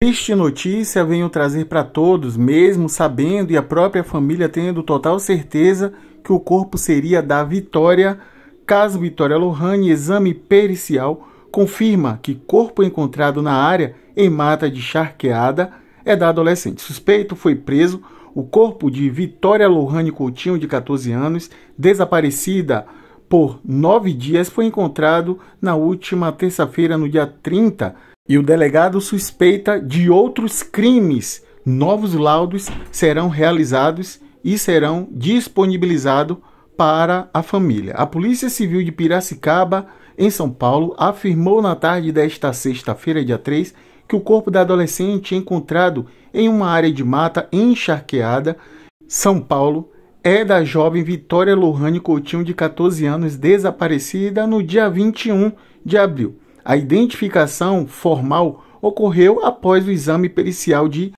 Triste notícia venho trazer para todos, mesmo sabendo e a própria família tendo total certeza que o corpo seria da Vitória, caso Vitória Lohane, exame pericial confirma que corpo encontrado na área em mata de charqueada é da adolescente. Suspeito foi preso. O corpo de Vitória Lohane Coutinho, de 14 anos, desaparecida por nove dias, foi encontrado na última terça-feira, no dia 30 e o delegado suspeita de outros crimes. Novos laudos serão realizados e serão disponibilizados para a família. A Polícia Civil de Piracicaba, em São Paulo, afirmou na tarde desta sexta-feira, dia 3, que o corpo da adolescente encontrado em uma área de mata encharqueada, São Paulo, é da jovem Vitória Lohane Coutinho, de 14 anos, desaparecida no dia 21 de abril. A identificação formal ocorreu após o exame pericial de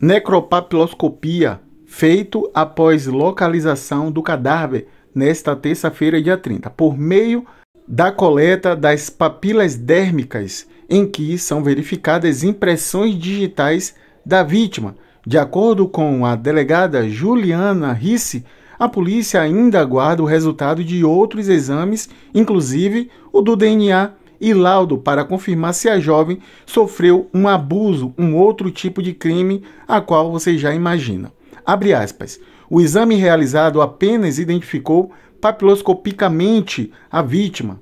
necropapiloscopia, feito após localização do cadáver nesta terça-feira, dia 30, por meio da coleta das papilas dérmicas, em que são verificadas impressões digitais da vítima. De acordo com a delegada Juliana Risse, a polícia ainda aguarda o resultado de outros exames, inclusive o do DNA e laudo para confirmar se a jovem sofreu um abuso, um outro tipo de crime, a qual você já imagina. Abre aspas. O exame realizado apenas identificou papiloscopicamente a vítima.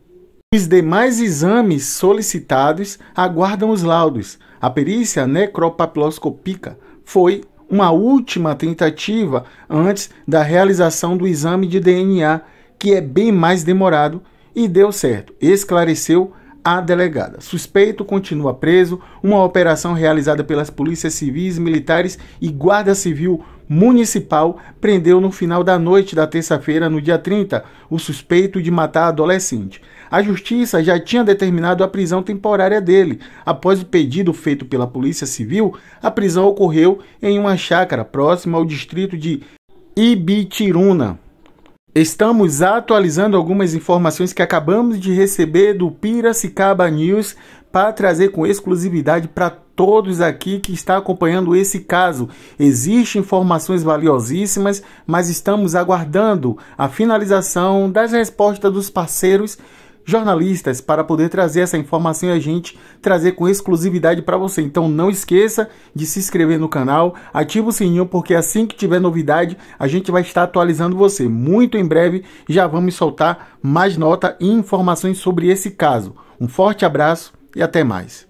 Os demais exames solicitados aguardam os laudos. A perícia necropapiloscopica foi uma última tentativa antes da realização do exame de DNA, que é bem mais demorado, e deu certo, esclareceu a delegada. Suspeito continua preso. Uma operação realizada pelas polícias civis, militares e guarda civil municipal prendeu no final da noite da terça-feira, no dia 30, o suspeito de matar adolescente. A justiça já tinha determinado a prisão temporária dele. Após o pedido feito pela Polícia Civil, a prisão ocorreu em uma chácara próxima ao distrito de Ibitiruna, Estamos atualizando algumas informações que acabamos de receber do Piracicaba News para trazer com exclusividade para todos aqui que está acompanhando esse caso. Existem informações valiosíssimas, mas estamos aguardando a finalização das respostas dos parceiros jornalistas para poder trazer essa informação e a gente trazer com exclusividade para você. Então não esqueça de se inscrever no canal, ativa o sininho porque assim que tiver novidade, a gente vai estar atualizando você. Muito em breve já vamos soltar mais nota e informações sobre esse caso. Um forte abraço e até mais.